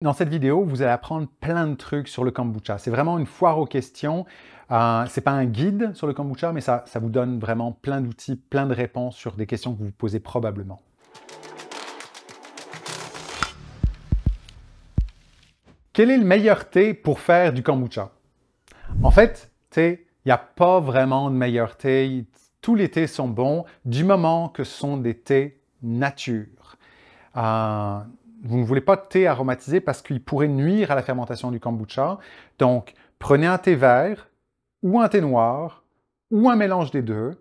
Dans cette vidéo, vous allez apprendre plein de trucs sur le kombucha. C'est vraiment une foire aux questions. Euh, c'est pas un guide sur le kombucha, mais ça, ça vous donne vraiment plein d'outils, plein de réponses sur des questions que vous vous posez probablement. Quel est le meilleur thé pour faire du kombucha? En fait, il n'y a pas vraiment de meilleur thé. Tous les thés sont bons du moment que ce sont des thés nature. Euh, vous ne voulez pas de thé aromatisé parce qu'il pourrait nuire à la fermentation du kombucha. Donc, prenez un thé vert ou un thé noir ou un mélange des deux.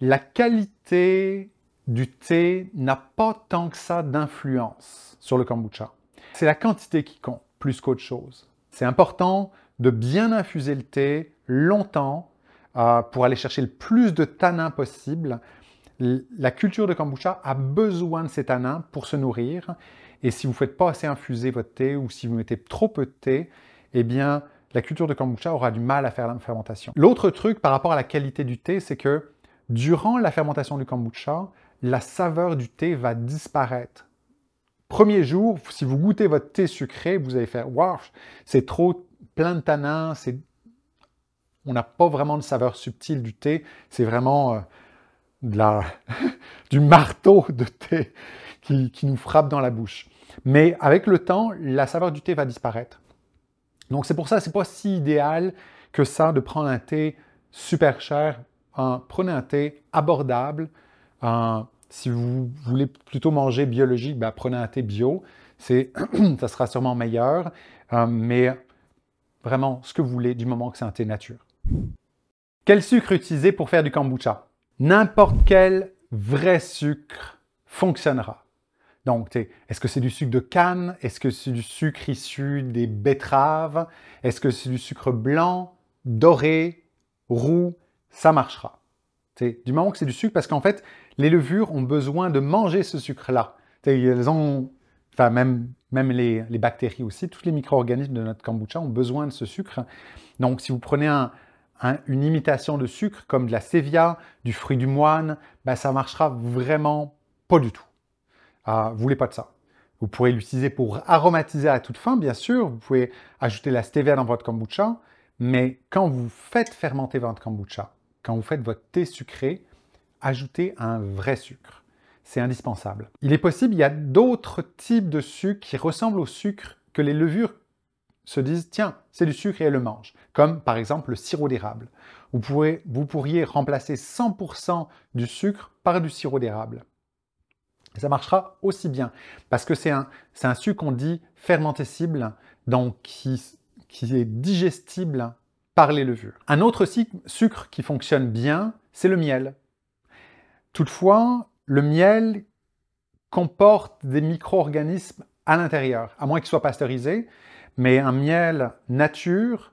La qualité du thé n'a pas tant que ça d'influence sur le kombucha. C'est la quantité qui compte plus qu'autre chose. C'est important de bien infuser le thé longtemps euh, pour aller chercher le plus de tanins possible la culture de kombucha a besoin de ces tanins pour se nourrir. Et si vous ne faites pas assez infuser votre thé ou si vous mettez trop peu de thé, eh bien, la culture de kombucha aura du mal à faire la fermentation. L'autre truc par rapport à la qualité du thé, c'est que durant la fermentation du kombucha, la saveur du thé va disparaître. Premier jour, si vous goûtez votre thé sucré, vous allez faire Waouh, c'est trop plein de tanins, on n'a pas vraiment de saveur subtile du thé, c'est vraiment. Euh, de la, du marteau de thé qui, nous frappe dans la bouche. Mais avec le temps, la saveur du thé va disparaître. Donc c'est pour ça, c'est pas si idéal que ça de prendre un thé super cher. prenez un thé abordable. si vous voulez plutôt manger biologique, ben, prenez un thé bio. C'est, ça sera sûrement meilleur. Euh, mais vraiment, ce que vous voulez du moment que c'est un thé nature. Quel sucre utiliser pour faire du kombucha N'importe quel vrai sucre fonctionnera. Donc, est-ce que c'est du sucre de canne? Est-ce que c'est du sucre issu des betteraves? Est-ce que c'est du sucre blanc, doré, roux? Ça marchera. du moment que c'est du sucre, parce qu'en fait, les levures ont besoin de manger ce sucre-là. Elles ont, enfin même, même les, les bactéries aussi, tous les micro-organismes de notre kombucha ont besoin de ce sucre. Donc, si vous prenez un, Hein, une imitation de sucre comme de la sévia, du fruit du moine, ben, ça marchera vraiment pas du tout. Ah, vous voulez pas de ça. Vous pourrez l'utiliser pour aromatiser à toute fin, bien sûr. Vous pouvez ajouter la stevia dans votre kombucha. Mais quand vous faites fermenter votre kombucha, quand vous faites votre thé sucré, ajoutez un vrai sucre. C'est indispensable. Il est possible, il y a d'autres types de sucre qui ressemblent au sucre que les levures se disent tiens, c'est du sucre et elles le mange », comme par exemple le sirop d'érable. Vous, vous pourriez remplacer 100% du sucre par du sirop d'érable. Ça marchera aussi bien parce que c'est un, un sucre qu'on dit fermentescible, donc qui, qui est digestible par les levures. Un autre sucre qui fonctionne bien, c'est le miel. Toutefois, le miel comporte des micro-organismes à l'intérieur, à moins qu'il soit pasteurisé. Mais un miel nature,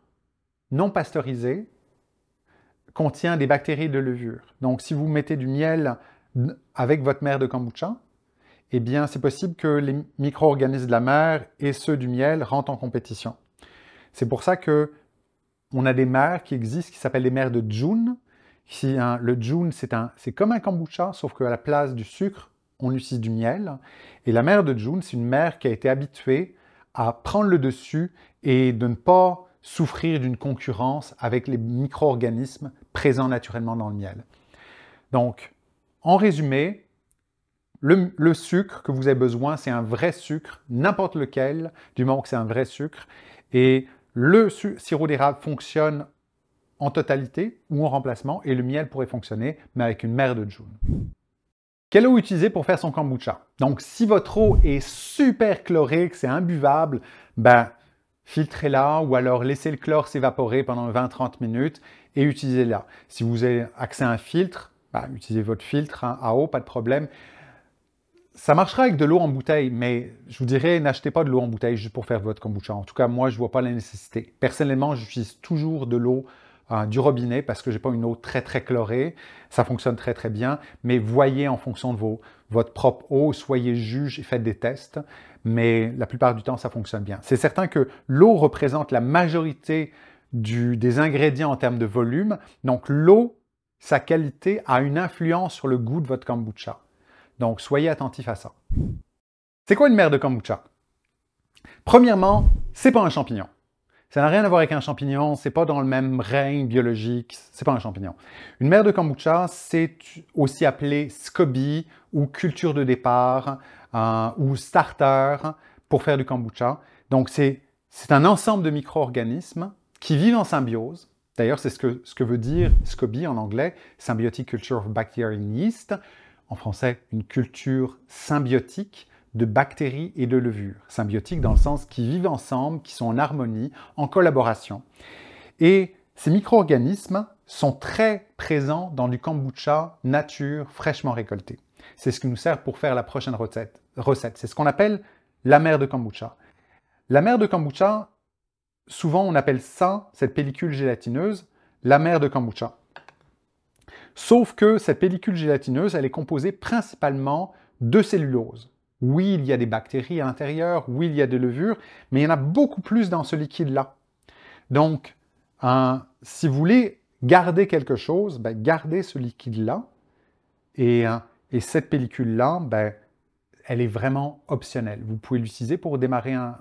non pasteurisé, contient des bactéries de levure. Donc si vous mettez du miel avec votre mère de kombucha, eh bien c'est possible que les micro-organismes de la mère et ceux du miel rentrent en compétition. C'est pour ça que on a des mères qui existent qui s'appellent les mères de June. Hein, le June, c'est, comme un kombucha, sauf qu'à la place du sucre, on utilise du miel. Et la mère de June, c'est une mère qui a été habituée à prendre le dessus et de ne pas souffrir d'une concurrence avec les micro-organismes présents naturellement dans le miel. Donc, en résumé, le, sucre que vous avez besoin, c'est un vrai sucre, n'importe lequel, du moment que c'est un vrai sucre. Et le sirop d'érable fonctionne en totalité ou en remplacement, et le miel pourrait fonctionner, mais avec une mère de Joule. Quelle eau utiliser pour faire son kombucha? Donc, si votre eau est super chlorique, c'est imbuvable, ben, filtrez-la ou alors laissez le chlore s'évaporer pendant 20-30 minutes et utilisez-la. Si vous avez accès à un filtre, ben, utilisez votre filtre hein, à eau, pas de problème. Ça marchera avec de l'eau en bouteille, mais je vous dirais, n'achetez pas de l'eau en bouteille juste pour faire votre kombucha. En tout cas, moi, je ne vois pas la nécessité. Personnellement, j'utilise toujours de l'eau du robinet parce que j'ai pas une eau très très chlorée. Ça fonctionne très très bien, mais voyez en fonction de vos, votre propre eau, soyez juge et faites des tests, mais la plupart du temps ça fonctionne bien. C'est certain que l'eau représente la majorité des ingrédients en termes de volume, donc l'eau, sa qualité a une influence sur le goût de votre kombucha. Donc soyez attentif à ça. C'est quoi une mère de kombucha Premièrement, c'est pas un champignon. Ça n'a rien à voir avec un champignon, c'est pas dans le même règne biologique, c'est pas un champignon. Une mère de kombucha, c'est aussi appelé scoby ou culture de départ euh, ou starter pour faire du kombucha. Donc c'est un ensemble de micro-organismes qui vivent en symbiose. D'ailleurs, c'est ce que, veut dire SCOBY en anglais, Symbiotic Culture of Bacteria and Yeast. En français, une culture symbiotique de bactéries et de levures. Symbiotiques dans le sens qui vivent ensemble, qui sont en harmonie, en collaboration. Et ces micro-organismes sont très présents dans du kombucha nature fraîchement récolté. C'est ce qui nous sert pour faire la prochaine recette. recette. C'est ce qu'on appelle la mer de kombucha. La mère de kombucha, souvent on appelle ça, cette pellicule gélatineuse, la mère de kombucha. Sauf que cette pellicule gélatineuse, elle est composée principalement de cellulose. Oui, il y a des bactéries à l'intérieur, oui, il y a des levures, mais il y en a beaucoup plus dans ce liquide-là. Donc, hein, si vous voulez garder quelque chose, ben, gardez ce liquide-là. Et, hein, cette pellicule-là, ben, elle est vraiment optionnelle. Vous pouvez l'utiliser pour démarrer un,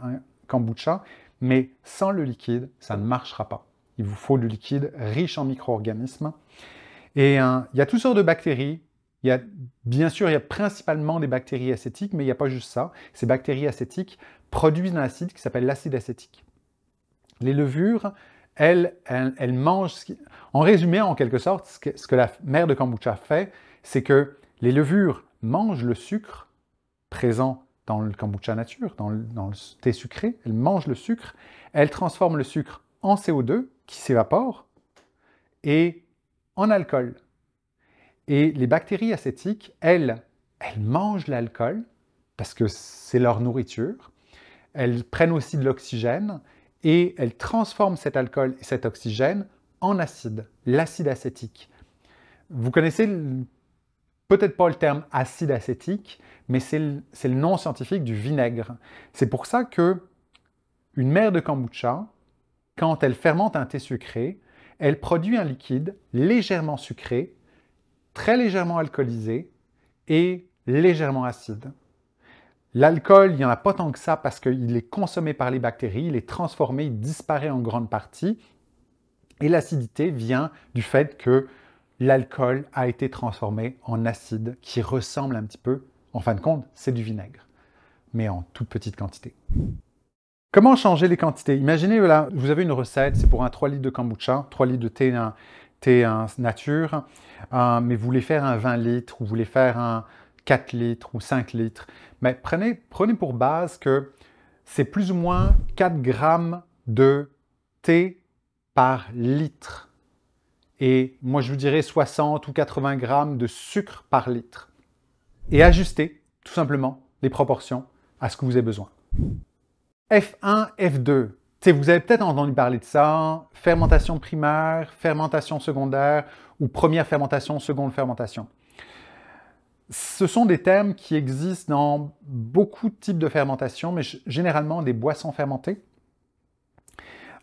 kombucha, mais sans le liquide, ça ne marchera pas. Il vous faut du liquide riche en micro-organismes. Et hein, il y a toutes sortes de bactéries il y a, bien sûr, il y a principalement des bactéries acétiques, mais il n'y a pas juste ça. Ces bactéries acétiques produisent un acide qui s'appelle l'acide acétique. Les levures, elles, elles, mangent... En résumé, en quelque sorte, ce que, la mère de kombucha fait, c'est que les levures mangent le sucre présent dans le kombucha nature, dans dans le thé sucré, elles mangent le sucre, elles transforment le sucre en CO2 qui s'évapore et en alcool. Et les bactéries acétiques, elles, elles mangent l'alcool parce que c'est leur nourriture. Elles prennent aussi de l'oxygène et elles transforment cet alcool et cet oxygène en acide, l'acide acétique. Vous connaissez peut-être pas le terme acide acétique, mais c'est le, le, nom scientifique du vinaigre. C'est pour ça que une mère de kombucha, quand elle fermente un thé sucré, elle produit un liquide légèrement sucré très légèrement alcoolisé et légèrement acide. L'alcool, il n'y en a pas tant que ça parce qu'il est consommé par les bactéries, il est transformé, il disparaît en grande partie. Et l'acidité vient du fait que l'alcool a été transformé en acide qui ressemble un petit peu, en fin de compte, c'est du vinaigre, mais en toute petite quantité. Comment changer les quantités Imaginez, là, vous avez une recette, c'est pour un 3 litres de kombucha, 3 litres de thé t nature, euh, mais vous voulez faire un 20 litres ou vous voulez faire un 4 litres ou 5 litres, mais prenez, prenez pour base que c'est plus ou moins 4 grammes de thé par litre. Et moi, je vous dirais 60 ou 80 grammes de sucre par litre. Et ajustez tout simplement les proportions à ce que vous avez besoin. F1, F2, vous avez peut-être entendu parler de ça, fermentation primaire, fermentation secondaire ou première fermentation, seconde fermentation. Ce sont des termes qui existent dans beaucoup de types de fermentation, mais généralement des boissons fermentées.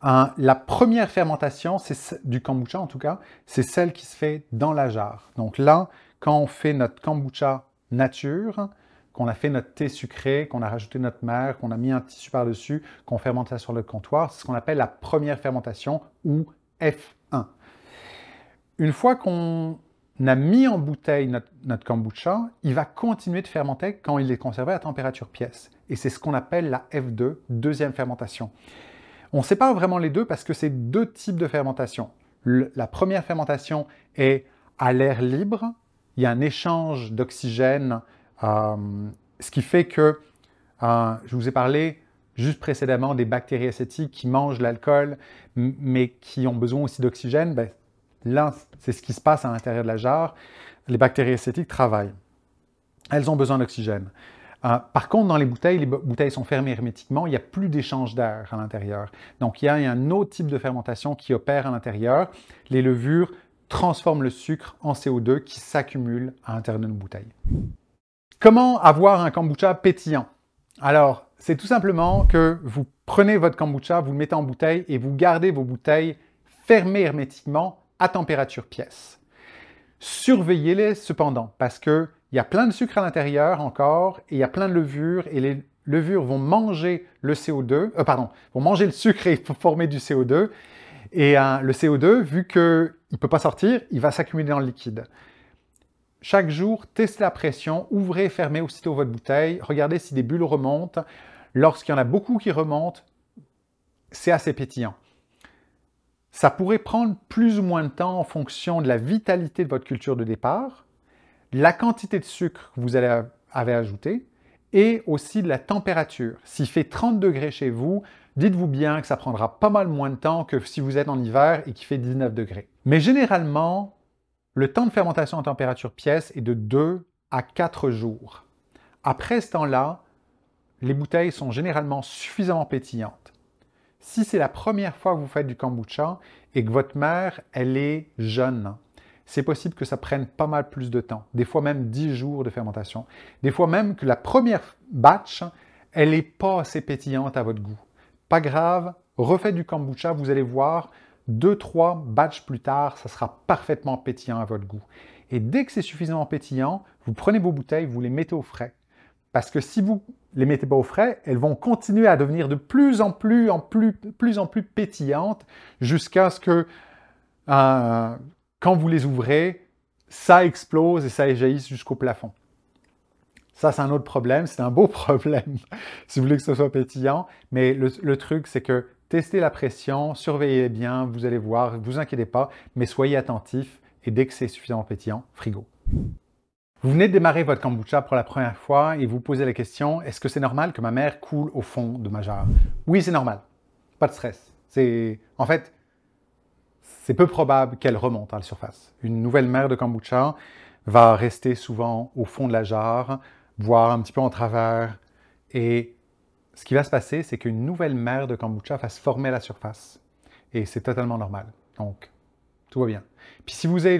Hein, la première fermentation, c'est du kombucha en tout cas, c'est celle qui se fait dans la jarre. Donc là, quand on fait notre kombucha nature, qu'on a fait notre thé sucré, qu'on a rajouté notre mère, qu'on a mis un tissu par-dessus, qu'on fermente ça sur le comptoir. C'est ce qu'on appelle la première fermentation ou F1. Une fois qu'on a mis en bouteille notre, kombucha, il va continuer de fermenter quand il est conservé à température pièce. Et c'est ce qu'on appelle la F2, deuxième fermentation. On sépare vraiment les deux parce que c'est deux types de fermentation. la première fermentation est à l'air libre, il y a un échange d'oxygène euh, ce qui fait que, euh, je vous ai parlé juste précédemment des bactéries acétiques qui mangent l'alcool, mais qui ont besoin aussi d'oxygène. Ben, là, c'est ce qui se passe à l'intérieur de la jarre. Les bactéries acétiques travaillent. Elles ont besoin d'oxygène. Euh, par contre, dans les bouteilles, les bouteilles sont fermées hermétiquement, il n'y a plus d'échange d'air à l'intérieur. Donc, il y a un autre type de fermentation qui opère à l'intérieur. Les levures transforment le sucre en CO2 qui s'accumule à l'intérieur de nos bouteilles. Comment avoir un kombucha pétillant Alors, c'est tout simplement que vous prenez votre kombucha, vous le mettez en bouteille et vous gardez vos bouteilles fermées hermétiquement à température pièce. Surveillez-les cependant parce qu'il y a plein de sucre à l'intérieur encore et il y a plein de levures et les levures vont manger le CO2, euh, pardon, vont manger le sucre et former du CO2. Et euh, le CO2, vu qu'il ne peut pas sortir, il va s'accumuler dans le liquide. Chaque jour, testez la pression, ouvrez et fermez aussitôt votre bouteille, regardez si des bulles remontent. Lorsqu'il y en a beaucoup qui remontent, c'est assez pétillant. Ça pourrait prendre plus ou moins de temps en fonction de la vitalité de votre culture de départ, la quantité de sucre que vous avez ajouté et aussi de la température. S'il fait 30 degrés chez vous, dites-vous bien que ça prendra pas mal moins de temps que si vous êtes en hiver et qu'il fait 19 degrés. Mais généralement, le temps de fermentation à température pièce est de 2 à 4 jours. Après ce temps-là, les bouteilles sont généralement suffisamment pétillantes. Si c'est la première fois que vous faites du kombucha et que votre mère, elle est jeune, c'est possible que ça prenne pas mal plus de temps, des fois même 10 jours de fermentation, des fois même que la première batch, elle n'est pas assez pétillante à votre goût. Pas grave, refaites du kombucha, vous allez voir, deux, trois batchs plus tard, ça sera parfaitement pétillant à votre goût. Et dès que c'est suffisamment pétillant, vous prenez vos bouteilles, vous les mettez au frais. Parce que si vous les mettez pas au frais, elles vont continuer à devenir de plus en plus, en plus, en plus pétillantes jusqu'à ce que, euh, quand vous les ouvrez, ça explose et ça éjaillisse jusqu'au plafond. Ça, c'est un autre problème. C'est un beau problème si vous voulez que ce soit pétillant. Mais le truc, c'est que Testez la pression, surveillez bien, vous allez voir, vous inquiétez pas, mais soyez attentif et dès que c'est suffisamment pétillant, frigo. Vous venez de démarrer votre kombucha pour la première fois et vous posez la question est-ce que c'est normal que ma mère coule au fond de ma jarre Oui, c'est normal. Pas de stress. C'est en fait c'est peu probable qu'elle remonte à la surface. Une nouvelle mère de kombucha va rester souvent au fond de la jarre, voire un petit peu en travers et ce qui va se passer, c'est qu'une nouvelle mère de kombucha va se former à la surface. Et c'est totalement normal. Donc, tout va bien. Puis si vous avez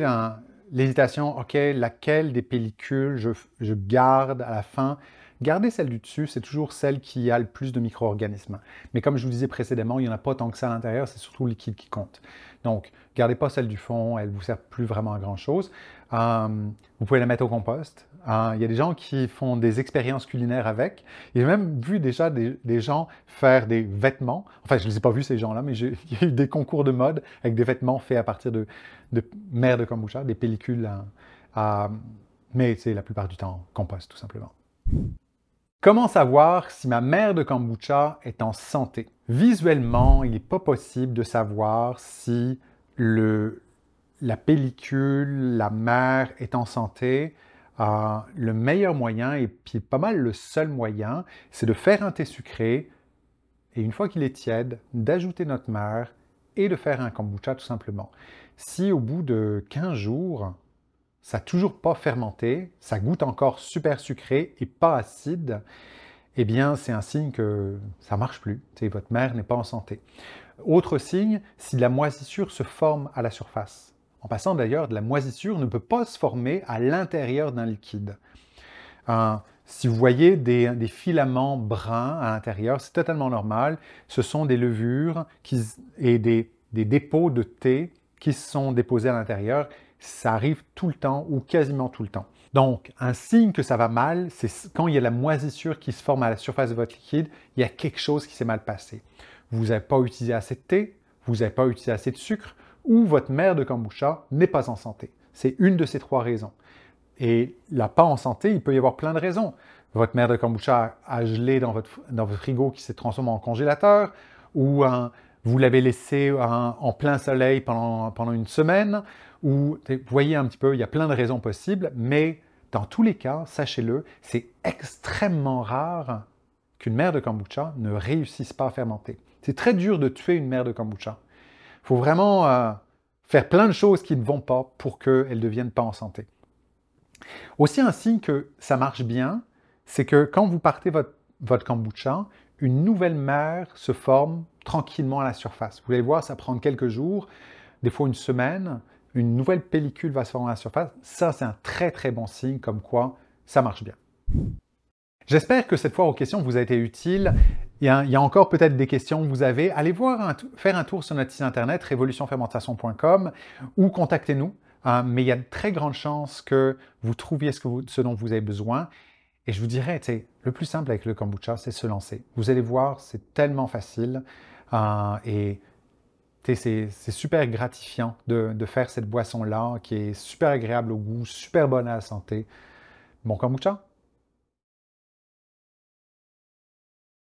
l'hésitation, OK, laquelle des pellicules je, garde à la fin, gardez celle du dessus, c'est toujours celle qui a le plus de micro-organismes. Mais comme je vous disais précédemment, il n'y en a pas tant que ça à l'intérieur, c'est surtout le liquide qui compte. Donc, gardez pas celle du fond, elle ne vous sert plus vraiment à grand-chose. Euh, vous pouvez la mettre au compost. Euh, il y a des gens qui font des expériences culinaires avec. J'ai même vu déjà des, gens faire des vêtements. Enfin, je ne les ai pas vus ces gens-là, mais il y a eu des concours de mode avec des vêtements faits à partir de, de de kombucha, des pellicules. À, à, mais c'est la plupart du temps compost, tout simplement. Comment savoir si ma mère de kombucha est en santé Visuellement, il n'est pas possible de savoir si le, la pellicule, la mère est en santé, euh, le meilleur moyen, et puis pas mal le seul moyen, c'est de faire un thé sucré, et une fois qu'il est tiède, d'ajouter notre mère et de faire un kombucha tout simplement. Si au bout de 15 jours, ça n'a toujours pas fermenté, ça goûte encore super sucré et pas acide, eh bien c'est un signe que ça ne marche plus, votre mère n'est pas en santé. Autre signe, si la moisissure se forme à la surface en passant d'ailleurs de la moisissure, ne peut pas se former à l'intérieur d'un liquide. Euh, si vous voyez des, filaments bruns à l'intérieur, c'est totalement normal. Ce sont des levures et des, dépôts de thé qui sont déposés à l'intérieur. Ça arrive tout le temps ou quasiment tout le temps. Donc, un signe que ça va mal, c'est quand il y a la moisissure qui se forme à la surface de votre liquide, il y a quelque chose qui s'est mal passé. Vous n'avez pas utilisé assez de thé, vous n'avez pas utilisé assez de sucre, ou votre mère de kombucha n'est pas en santé. C'est une de ces trois raisons. Et la pas en santé, il peut y avoir plein de raisons. Votre mère de kombucha a gelé dans votre, frigo qui s'est transformé en congélateur, ou vous l'avez laissé en plein soleil pendant, pendant une semaine, ou vous voyez un petit peu, il y a plein de raisons possibles, mais dans tous les cas, sachez-le, c'est extrêmement rare qu'une mère de kombucha ne réussisse pas à fermenter. C'est très dur de tuer une mère de kombucha faut vraiment euh, faire plein de choses qui ne vont pas pour qu'elles ne deviennent pas en santé. Aussi un signe que ça marche bien, c'est que quand vous partez votre, kombucha, une nouvelle mère se forme tranquillement à la surface. Vous allez voir, ça prend quelques jours, des fois une semaine, une nouvelle pellicule va se former à la surface. Ça, c'est un très très bon signe comme quoi ça marche bien. J'espère que cette fois vos questions vous a été utile il y, a, encore peut-être des questions que vous avez, allez voir faire un tour sur notre site internet révolutionfermentation.com ou contactez-nous. Euh, mais il y a de très grandes chances que vous trouviez ce, dont vous avez besoin. Et je vous dirais, le plus simple avec le kombucha, c'est se lancer. Vous allez voir, c'est tellement facile euh, et c'est super gratifiant de, de faire cette boisson-là qui est super agréable au goût, super bonne à la santé. Bon kombucha!